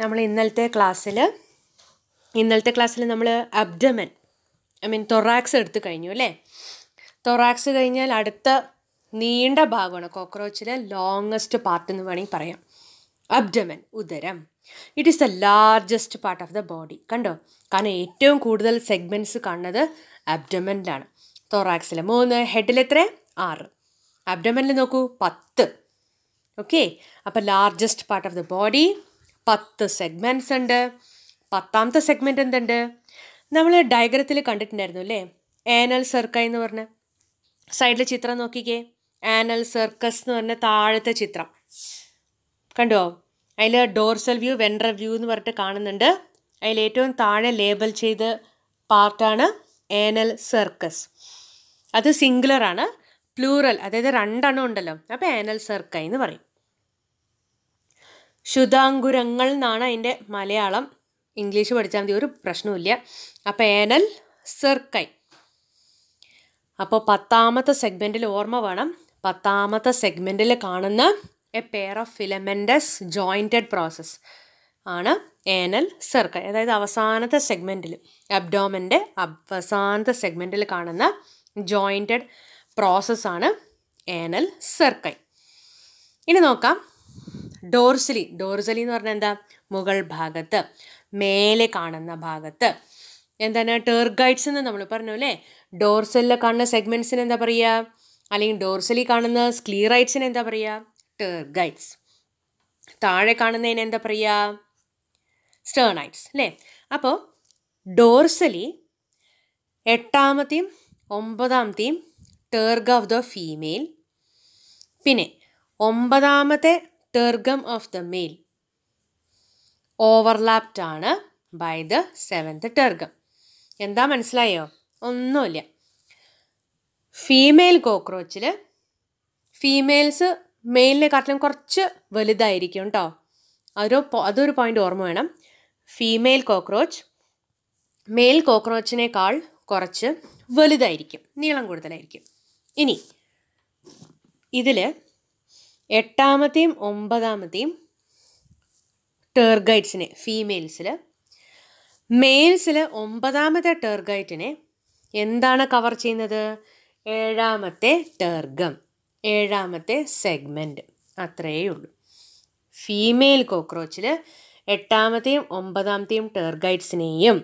നമ്മൾ ഇന്നലത്തെ ക്ലാസ്സിൽ ഇന്നലത്തെ ക്ലാസ്സിൽ നമ്മൾ അബ്ഡമൻ ഐ മീൻ തൊറാക്സ് എടുത്തു കഴിഞ്ഞു അല്ലേ തൊറാക്സ് കഴിഞ്ഞാൽ അടുത്ത നീണ്ട ഭാഗമാണ് കോക്രോച്ചിലെ ലോങ്ങസ്റ്റ് പാർട്ട് എന്ന് വേണമെങ്കിൽ പറയാം അബ്ഡമൻ ഉദരം it is the largest part of the body കണ്ടോ കാരണം ഏറ്റവും കൂടുതൽ സെഗ്മെൻറ്റ്സ് കാണുന്നത് അബ്ഡമനിലാണ് തൊറാക്സിൽ മൂന്ന് ഹെഡിൽ എത്ര ആറ് അബ്ഡമനിൽ നോക്കൂ പത്ത് ഓക്കെ അപ്പോൾ largest part of the body പത്ത് സെഗ്മെൻറ്റ്സ് ഉണ്ട് പത്താമത്തെ സെഗ്മെൻറ്റ് എന്തുണ്ട് നമ്മൾ ഡയഗ്രത്തിൽ കണ്ടിട്ടുണ്ടായിരുന്നു അല്ലേ ആനൽ സർക്ക എന്ന് പറഞ്ഞ സൈഡിലെ ചിത്രം നോക്കിക്കേ ആനൽ സർക്കസ് എന്ന് പറഞ്ഞ താഴത്തെ ചിത്രം കണ്ടോ അതിൽ ഡോർസൽ വ്യൂ വെൻഡർ വ്യൂ എന്ന് പറഞ്ഞിട്ട് കാണുന്നുണ്ട് അതിൽ ഏറ്റവും താഴെ ലേബൽ ചെയ്ത് പാർട്ടാണ് ആനൽ സർക്കസ് അത് സിംഗുലറാണ് പ്ലൂറൽ അതായത് രണ്ടെണ്ണം ഉണ്ടല്ലോ അപ്പോൾ ആനൽ സർക്ക എന്ന് പറയും ശുതാങ്കുരങ്ങൾ എന്നാണ് അതിൻ്റെ മലയാളം ഇംഗ്ലീഷ് പഠിച്ചാൽ മതി ഒരു പ്രശ്നവുമില്ല അപ്പോൾ ഏനൽ സെർക്കൈ അപ്പോൾ പത്താമത്തെ സെഗ്മെൻറ്റിൽ ഓർമ്മ വേണം പത്താമത്തെ സെഗ്മെൻറ്റിൽ കാണുന്ന a pair of filamentous jointed process ആണ് ഏനൽ സെർക്കൈ അതായത് അവസാനത്തെ സെഗ്മെൻറ്റിൽ അബ്ഡോമൻ്റെ അവസാനത്തെ സെഗ്മെൻറ്റിൽ കാണുന്ന ജോയിൻറ്റഡ് പ്രോസസ്സാണ് ഏനൽ സെർക്കൈ ഇനി നോക്കാം ഡോർസലി ഡോർസലി എന്ന് പറഞ്ഞാൽ എന്താ മുകൾ ഭാഗത്ത് മേലെ കാണുന്ന ഭാഗത്ത് എന്താണ് ടേർ ഗൈഡ്സ് എന്ന് നമ്മൾ പറഞ്ഞു അല്ലേ ഡോർസലിൽ കാണുന്ന സെഗ്മെൻറ്റ്സിന് എന്താ പറയുക അല്ലെങ്കിൽ ഡോർസലി കാണുന്ന സ്ക്ലീറൈറ്റ്സിന് എന്താ പറയുക ടേർ ഗൈഡ്സ് താഴെ കാണുന്നതിന് എന്താ പറയുക സ്റ്റേണൈറ്റ്സ് അല്ലേ അപ്പോൾ ഡോർസലി എട്ടാമത്തെയും ഒമ്പതാമത്തെയും ടേർഗ് ഓഫ് ദ ഫീമെയിൽ പിന്നെ ഒമ്പതാമത്തെ tergum of the male overlapped ആണ് ബൈ ദ സെവൻത് ടെർഗം എന്താ മനസ്സിലായോ ഒന്നുമില്ല ഫീമെയിൽ കോക്രോച്ചിൽ ഫീമെയിൽസ് മെയിലിനെക്കാട്ടിലും കുറച്ച് വലുതായിരിക്കും കേട്ടോ അതൊരു അതൊരു പോയിന്റ് ഓർമ്മ വേണം ഫീമെയിൽ കോക്രോച്ച് മെയിൽ കോക്രോച്ചിനേക്കാൾ കുറച്ച് വലുതായിരിക്കും നീളം കൂടുതലായിരിക്കും ഇനി ഇതിൽ എട്ടാമത്തെയും ഒമ്പതാമത്തെയും ടേർഗൈറ്റ്സിനെ ഫീമെയിൽസിൽ മെയിൽസിൽ ഒമ്പതാമത്തെ ടേർഗൈറ്റിനെ എന്താണ് കവർ ചെയ്യുന്നത് ഏഴാമത്തെ ടേർഗം ഏഴാമത്തെ സെഗ്മെൻറ്റ് അത്രയേ ഉള്ളൂ ഫീമെയിൽ കോക്രോച്ചിൽ എട്ടാമത്തെയും ഒമ്പതാമത്തെയും ടേർഗൈറ്റ്സിനെയും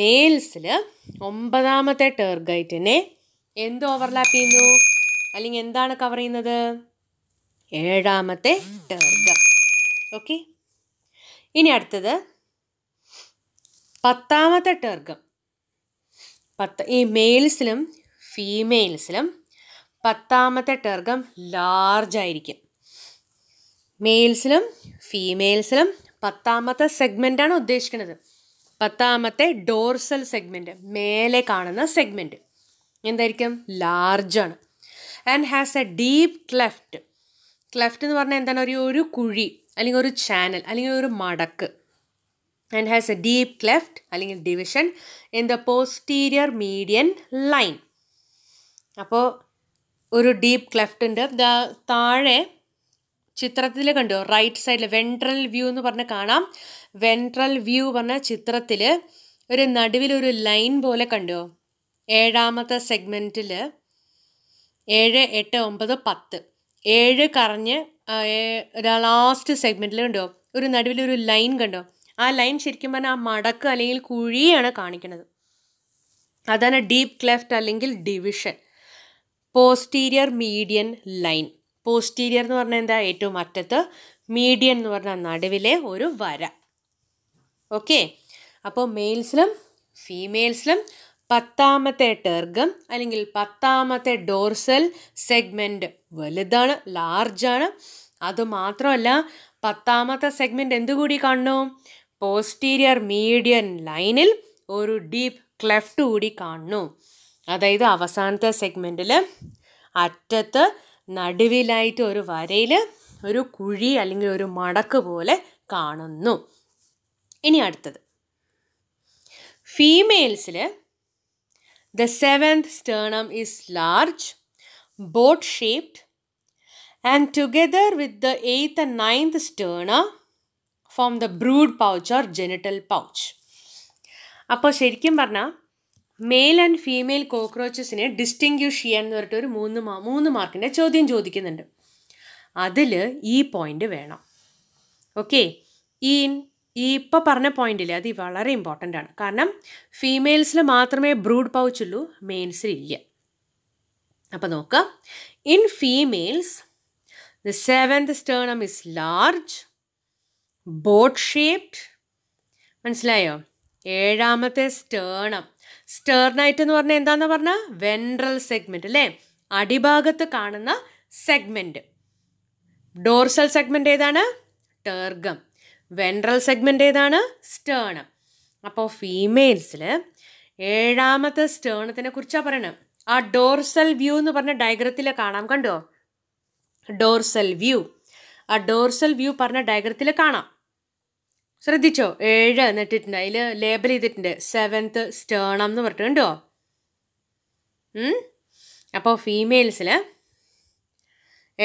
മെയിൽസിൽ ഒമ്പതാമത്തെ ടേർഗൈറ്റിനെ എന്ത് ഓവർലാപ്പ് ചെയ്യുന്നു അല്ലെങ്കിൽ എന്താണ് കവർ ചെയ്യുന്നത് ഏഴാമത്തെ ടർഗം ഓക്കെ ഇനി അടുത്തത് പത്താമത്തെ ടേർഗം പത്ത് ഈ മെയിൽസിലും ഫീമെയിൽസിലും പത്താമത്തെ ടേർഗം ലാർജ് ആയിരിക്കും മെയിൽസിലും ഫീമെയിൽസിലും പത്താമത്തെ സെഗ്മെൻറ്റാണ് ഉദ്ദേശിക്കുന്നത് പത്താമത്തെ ഡോർസൽ സെഗ്മെൻറ്റ് മേലെ കാണുന്ന സെഗ്മെൻറ്റ് എന്തായിരിക്കും ലാർജാണ് and has a deep cleft cleft എന്ന് പറഞ്ഞാൽ എന്താണ് ഒരു ഒരു കുഴി അല്ലെങ്കിൽ ഒരു ചാനൽ അല്ലെങ്കിൽ ഒരു മടക്ക് and has a deep cleft അല്ലെങ്കിൽ division in the posterior median line അപ്പോൾ ഒരു ഡീപ് ക്ലെഫ്റ്റ് ഉണ്ട് താഴെ ചിത്രത്തിൽ കണ്ടു റൈറ്റ് സൈഡിൽ വെൻട്രൽ വ്യൂ എന്ന് പറഞ്ഞ് കാണാം വെൻട്രൽ വ്യൂ പറഞ്ഞ ചിത്രത്തിൽ ഒരു നടുവിൽ ഒരു ലൈൻ പോലെ കണ്ടു ഏഴാമത്തെ സെഗ്മെൻറ്റിൽ ഏഴ് എട്ട് ഒമ്പത് പത്ത് ഏഴ് കറഞ്ഞ് ലാസ്റ്റ് സെഗ്മെൻറ്റിൽ കണ്ടോ ഒരു നടുവിലൊരു ലൈൻ കണ്ടോ ആ ലൈൻ ശരിക്കും പറഞ്ഞാൽ ആ മടക്ക് അല്ലെങ്കിൽ കുഴിയാണ് കാണിക്കുന്നത് അതാണ് ഡീപ്പ് ക്ലെഫ്റ്റ് അല്ലെങ്കിൽ division posterior median line posterior എന്ന് പറഞ്ഞാൽ എന്താ ഏറ്റവും അറ്റത്ത് മീഡിയൻ എന്ന് പറഞ്ഞാൽ നടുവിലെ ഒരു വര ഓക്കെ അപ്പോൾ മെയിൽസിലും ഫീമെയിൽസിലും പത്താമത്തെ ടെർഗം അല്ലെങ്കിൽ പത്താമത്തെ ഡോർസൽ സെഗ്മെൻറ്റ് വലുതാണ് ലാർജാണ് അതുമാത്രമല്ല പത്താമത്തെ സെഗ്മെൻറ്റ് എന്തുകൂടി കാണണോ പോസ്റ്റീരിയർ മീഡിയൻ ലൈനിൽ ഒരു ഡീപ്പ് ക്ലെഫ്റ്റ് കൂടി കാണുന്നു അതായത് അവസാനത്തെ സെഗ്മെൻറ്റിൽ അറ്റത്ത് നടുവിലായിട്ട് ഒരു വരയിൽ ഒരു കുഴി അല്ലെങ്കിൽ ഒരു മടക്ക് പോലെ കാണുന്നു ഇനി അടുത്തത് ഫീമെയിൽസിൽ The seventh sternum is large, boat shaped, and together with the eighth and ninth sterna form the brood pouch or genital pouch. അപ്പോൾ ശരിക്കും പറഞ്ഞാൽ മെയിൽ ആൻഡ് ഫീമെയിൽ കോക്രോച്ചസിനെ ഡിസ്റ്റിങ്ക്യൂഷ് ചെയ്യാൻ എന്ന് പറഞ്ഞിട്ട് ഒരു മൂന്ന് മൂന്ന് മാർക്കിൻ്റെ ചോദ്യം ചോദിക്കുന്നുണ്ട് അതിൽ ഈ പോയിന്റ് വേണം ഓക്കെ ഈ ഈ ഇപ്പം പറഞ്ഞ പോയിന്റില്ലേ അത് വളരെ ഇമ്പോർട്ടൻ്റ് ആണ് കാരണം ഫീമെയിൽസിൽ മാത്രമേ ബ്രൂഡ് പൗച്ചുള്ളൂ ഉള്ളൂ മെയിൽസിൽ ഇല്ല അപ്പോൾ നോക്കുക in females the seventh sternum is large boat shaped മനസ്സിലായോ ഏഴാമത്തെ സ്റ്റേണം സ്റ്റേർണൈറ്റ് എന്ന് പറഞ്ഞാൽ എന്താണെന്ന് പറഞ്ഞാൽ വെൻട്രൽ സെഗ്മെൻ്റ് അല്ലേ അടിഭാഗത്ത് കാണുന്ന സെഗ്മെൻറ്റ് ഡോർസൽ സെഗ്മെൻ്റ് ഏതാണ് ടേർഗം വെൻട്രൽ സെഗ്മെൻ്റ് ഏതാണ് സ്റ്റേണം അപ്പോൾ ഫീമെയിൽസിൽ ഏഴാമത്തെ സ്റ്റേണത്തിനെ കുറിച്ചാണ് പറയണം ആ ഡോർസൽ വ്യൂ എന്ന് പറഞ്ഞ ഡയഗ്രത്തിൽ കാണാം കണ്ടോ ഡോർസൽ വ്യൂ ആ ഡോർസൽ വ്യൂ പറഞ്ഞ ഡയഗ്രത്തിൽ കാണാം ശ്രദ്ധിച്ചോ ഏഴ് എന്നിട്ടിട്ടുണ്ട് അതിൽ ലേബൽ ചെയ്തിട്ടുണ്ട് സെവൻത്ത് സ്റ്റേണം എന്ന് പറഞ്ഞു കണ്ടോ അപ്പോൾ ഫീമെയിൽസിൽ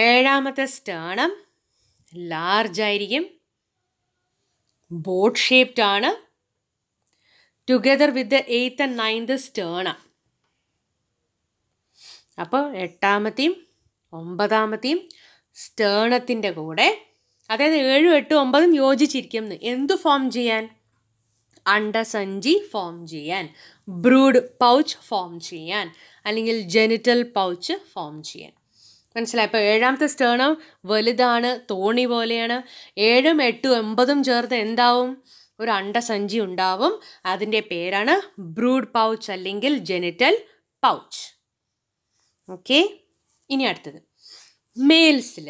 ഏഴാമത്തെ സ്റ്റേണം ലാർജ് ആയിരിക്കും ബോട്ട് ഷേപ്ഡ് ആണ് together with the eighth and ninth sterna അപ്പോൾ എട്ടാമത്തെയും ഒമ്പതാമത്തെയും സ്റ്റേണത്തിൻ്റെ കൂടെ അതായത് ഏഴും എട്ടും ഒമ്പതും യോജിച്ചിരിക്കുന്നു എന്തു ഫോം ചെയ്യാൻ അണ്ടസഞ്ചി ഫോം ചെയ്യാൻ ബ്രൂഡ് പൗച്ച് ഫോം ചെയ്യാൻ അല്ലെങ്കിൽ ജെനിറ്റൽ പൗച്ച് ഫോം ചെയ്യാൻ മനസ്സിലായി അപ്പോൾ ഏഴാമത്തെ സ്റ്റേണം വലുതാണ് തോണി പോലെയാണ് ഏഴും എട്ടും എൺപതും ചേർത്ത് എന്താവും ഒരു അണ്ടസഞ്ചി ഉണ്ടാവും അതിൻ്റെ പേരാണ് ബ്രൂഡ് പൗച്ച് അല്ലെങ്കിൽ ജെനിറ്റൽ പൗച്ച് ഓക്കെ ഇനി അടുത്തത് മെയിൽസിൽ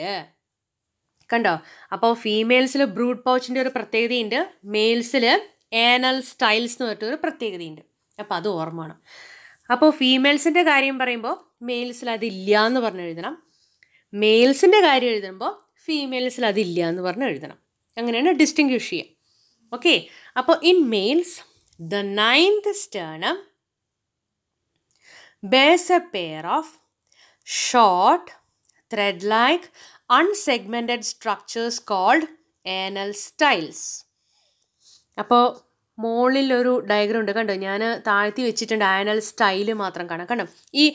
കണ്ടോ അപ്പോൾ ഫീമെയിൽസിൽ ബ്രൂഡ് പൗച്ചിൻ്റെ ഒരു പ്രത്യേകതയുണ്ട് മെയിൽസിൽ ഏനൽ സ്റ്റൈൽസ് എന്ന് പറഞ്ഞിട്ട് ഒരു പ്രത്യേകതയുണ്ട് അപ്പോൾ അത് ഓർമ്മ വേണം അപ്പോൾ ഫീമെയിൽസിൻ്റെ കാര്യം പറയുമ്പോൾ മെയിൽസിൽ അതില്ല എന്ന് പറഞ്ഞ് എഴുതണം മെയിൽസിൻ്റെ കാര്യം എഴുതുമ്പോൾ ഫീമെയിൽസിൽ അതില്ല എന്ന് പറഞ്ഞ് എഴുതണം അങ്ങനെയാണ് ഡിസ്റ്റിങ്ക്വിഷ് ചെയ്യുക ഓക്കെ അപ്പോൾ in males the ninth sternum bears a pair of short thread like unsegmented structures called anal styles അപ്പോൾ മുകളിൽ ഒരു ഡയഗ്രം ഉണ്ട് കണ്ടോ ഞാൻ താഴ്ത്തി വെച്ചിട്ടുണ്ട് ആനൽ സ്റ്റൈൽ മാത്രം കാണാം കണ്ടോ ഈ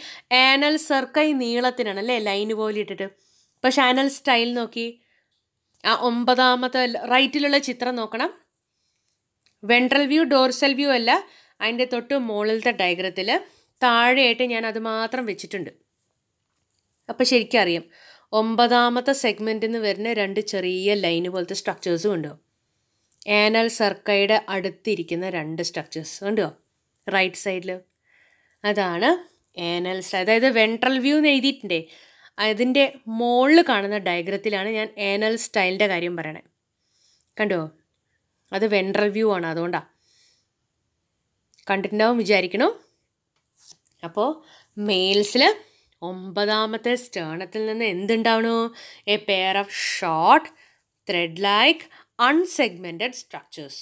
ആനൽ സർക്കൈ നീളത്തിനാണ് അല്ലേ ലൈന് പോലെ ഇട്ടിട്ട് പക്ഷെ ആനൽ സ്റ്റൈൽ നോക്കി ആ ഒമ്പതാമത്തെ റൈറ്റിലുള്ള ചിത്രം നോക്കണം വെൻട്രൽ വ്യൂ ഡോർസൽ വ്യൂ അല്ല അതിൻ്റെ തൊട്ട് മുകളിലത്തെ ഡയഗ്രത്തിൽ താഴെയായിട്ട് ഞാൻ അത് മാത്രം വെച്ചിട്ടുണ്ട് അപ്പോൾ ശരിക്കും അറിയാം ഒമ്പതാമത്തെ സെഗ്മെൻറ്റിൽ നിന്ന് വരുന്ന രണ്ട് ചെറിയ ലൈന് പോലത്തെ സ്ട്രക്ചേഴ്സും ഉണ്ടാവും ആനൽ സർക്കയുടെ അടുത്തിരിക്കുന്ന രണ്ട് സ്ട്രക്ചേഴ്സ് കണ്ടോ റൈറ്റ് സൈഡിൽ അതാണ് ആനൽ അതായത് വെൻട്രൽ വ്യൂ എന്ന് എഴുതിയിട്ടുണ്ടേ അതിൻ്റെ മുകളിൽ കാണുന്ന ഡയഗ്രത്തിലാണ് ഞാൻ ആനൽ സ്റ്റൈലിൻ്റെ കാര്യം പറയണേ കണ്ടോ അത് വെൻട്രൽ വ്യൂ ആണ് അതുകൊണ്ടാണ് കണ്ടിട്ടുണ്ടാവും വിചാരിക്കണോ അപ്പോൾ മെയിൽസിൽ ഒമ്പതാമത്തെ സ്റ്റേണത്തിൽ നിന്ന് എന്തുണ്ടാവണോ a pair of short thread like unsegmented structures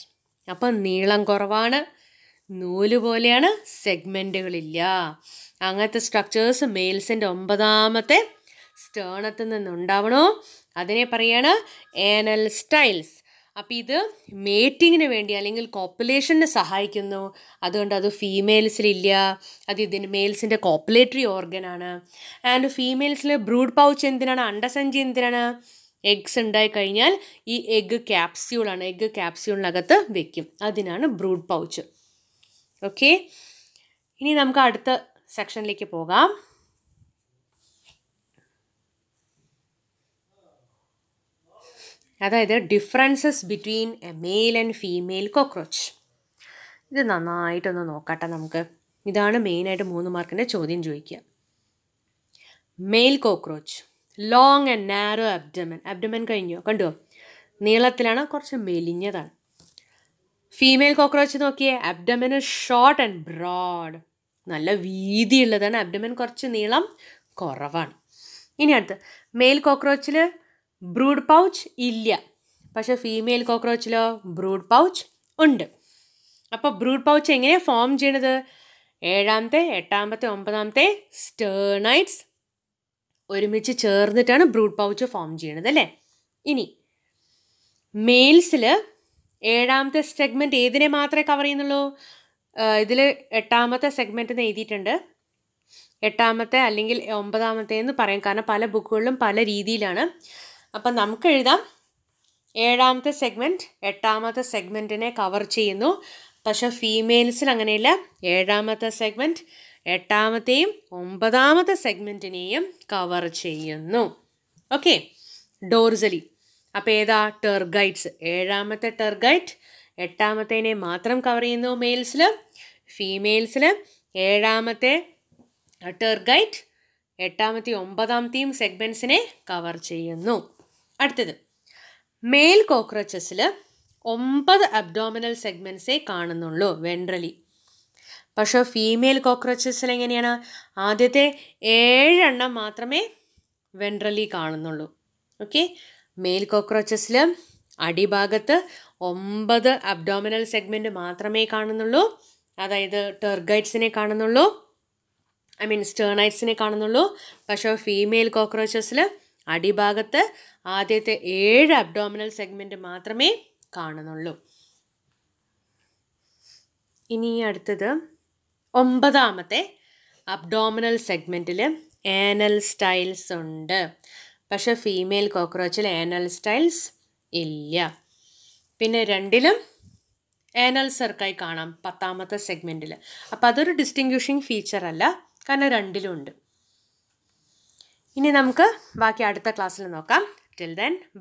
അപ്പം നീളം കുറവാണ് നൂല് പോലെയാണ് സെഗ്മെൻറ്റുകളില്ല അങ്ങനത്തെ സ്ട്രക്ചേഴ്സ് മെയിൽസിൻ്റെ ഒമ്പതാമത്തെ സ്റ്റേണത്തിൽ നിന്നുണ്ടാവണോ അതിനെ പറയാണ് ഏനൽ സ്റ്റൈൽസ് അപ്പം ഇത് മേറ്റിങ്ങിന് വേണ്ടി അല്ലെങ്കിൽ കോപ്പുലേഷനെ സഹായിക്കുന്നു അതുകൊണ്ട് അത് ഫീമെയിൽസിലില്ല അത് ഇതിന് മെയിൽസിൻ്റെ കോപ്പുലേറ്ററി ഓർഗനാണ് ആൻഡ് ഫീമെയിൽസിൽ ബ്രൂഡ് പൗച്ച് എന്തിനാണ് അണ്ടസഞ്ചി എന്തിനാണ് എഗ്സ് ഉണ്ടായി കഴിഞ്ഞാൽ ഈ എഗ്ഗ് ക്യാപ്സ്യൂളാണ് എഗ്ഗ് ക്യാപ്സ്യൂളിനകത്ത് വെക്കും അതിനാണ് ബ്രൂഡ് പൗച്ച് ഓക്കെ ഇനി നമുക്ക് അടുത്ത സെക്ഷനിലേക്ക് പോകാം അതായത് differences between a male and female cockroach ഇത് നന്നായിട്ടൊന്ന് നോക്കട്ടെ നമുക്ക് ഇതാണ് മെയിനായിട്ട് മൂന്ന് മാർക്കിൻ്റെ ചോദ്യം ചോദിക്കുക male cockroach long and narrow abdomen abdomen കഴിഞ്ഞോ കണ്ടോ നീളത്തിലാണ് കുറച്ച് മെലിഞ്ഞതാണ് ഫീമെയിൽ കോക്രോച്ച് നോക്കിയേ അബ്ഡമൻ ഷോർട്ട് ആൻഡ് ബ്രോഡ് നല്ല വീതിയുള്ളതാണ് അബ്ഡമൻ കുറച്ച് നീളം കുറവാണ് ഇനി അടുത്ത് മെയിൽ കോക്രോച്ചിൽ ബ്രൂഡ് പൗച്ച് ഇല്ല പക്ഷേ ഫീമെയിൽ കോക്രോച്ചിലോ ബ്രൂഡ് പൗച്ച് ഉണ്ട് അപ്പോൾ ബ്രൂഡ് പൗച്ച് എങ്ങനെയാണ് ഫോം ചെയ്യണത് ഏഴാമത്തെ എട്ടാമത്തെ ഒമ്പതാമത്തെ സ്റ്റേർണൈറ്റ്സ് ഒരുമിച്ച് ചേർന്നിട്ടാണ് ബ്രൂഡ് പൗച്ച് ഫോം ചെയ്യണത് അല്ലേ ഇനി മെയിൽസിൽ ഏഴാമത്തെ സെഗ്മെൻറ്റ് ഏതിനെ മാത്രമേ കവർ ചെയ്യുന്നുള്ളൂ ഇതിൽ എട്ടാമത്തെ സെഗ്മെൻറ്റ് എന്ന് എഴുതിയിട്ടുണ്ട് എട്ടാമത്തെ അല്ലെങ്കിൽ ഒമ്പതാമത്തെ എന്ന് പറയും കാരണം പല ബുക്കുകളിലും പല രീതിയിലാണ് അപ്പം നമുക്ക് എഴുതാം ഏഴാമത്തെ സെഗ്മെൻറ്റ് എട്ടാമത്തെ സെഗ്മെൻറ്റിനെ കവർ ചെയ്യുന്നു പക്ഷേ ഫീമെയിൽസിൽ അങ്ങനെയില്ല ഏഴാമത്തെ സെഗ്മെൻറ്റ് എട്ടാമത്തെയും ഒമ്പതാമത്തെ സെഗ്മെൻറ്റിനെയും കവർ ചെയ്യുന്നു ഓക്കെ ഡോർസലി അപ്പോൾ ഏതാ ടെർ ഗൈഡ്സ് ഏഴാമത്തെ ടെർ ഗൈഡ് എട്ടാമത്തേനെ മാത്രം കവർ ചെയ്യുന്നു മെയിൽസിൽ ഫീമെയിൽസിൽ ഏഴാമത്തെ ടെർ ഗൈഡ് എട്ടാമത്തെ ഒമ്പതാമത്തെയും സെഗ്മെൻസിനെ കവർ ചെയ്യുന്നു അടുത്തത് മെയിൽ കോക്രോച്ചസിൽ ഒമ്പത് അബ്ഡോമിനൽ സെഗ്മെൻസേ കാണുന്നുള്ളൂ വെൻട്രലി പക്ഷേ ഫീമെയിൽ കോക്രോച്ചസിൽ എങ്ങനെയാണ് ആദ്യത്തെ ഏഴെണ്ണം മാത്രമേ വെൻട്രലി കാണുന്നുള്ളൂ ഓക്കെ മെയിൽ കോക്രോച്ചസിൽ അടിഭാഗത്ത് ഒമ്പത് അബ്ഡോമിനൽ സെഗ്മെൻറ്റ് മാത്രമേ കാണുന്നുള്ളൂ അതായത് ടെർഗൈറ്റ്സിനെ കാണുന്നുള്ളൂ ഐ മീൻ സ്റ്റേണൈറ്റ്സിനെ കാണുന്നുള്ളൂ പക്ഷേ ഫീമെയിൽ കോക്രോച്ചസിൽ അടിഭാഗത്ത് ആദ്യത്തെ ഏഴ് അബ്ഡോമിനൽ സെഗ്മെൻറ്റ് മാത്രമേ കാണുന്നുള്ളൂ ഇനി അടുത്തത് ഒമ്പതാമത്തെ അബ്ഡോമിനൽ സെഗ്മെൻറ്റിൽ ആനൽ സ്റ്റൈൽസ് ഉണ്ട് പക്ഷേ ഫീമെയിൽ കോക്രോച്ചിൽ ആനൽ സ്റ്റൈൽസ് ഇല്ല പിന്നെ രണ്ടിലും ആനൽ സർക്കായി കാണാം പത്താമത്തെ സെഗ്മെൻറ്റിൽ അപ്പം അതൊരു ഡിസ്റ്റിങ്ഷിങ് ഫീച്ചർ അല്ല കാരണം രണ്ടിലും ഉണ്ട് ഇനി നമുക്ക് ബാക്കി അടുത്ത ക്ലാസ്സിൽ നോക്കാം ടിൽ ദെൻ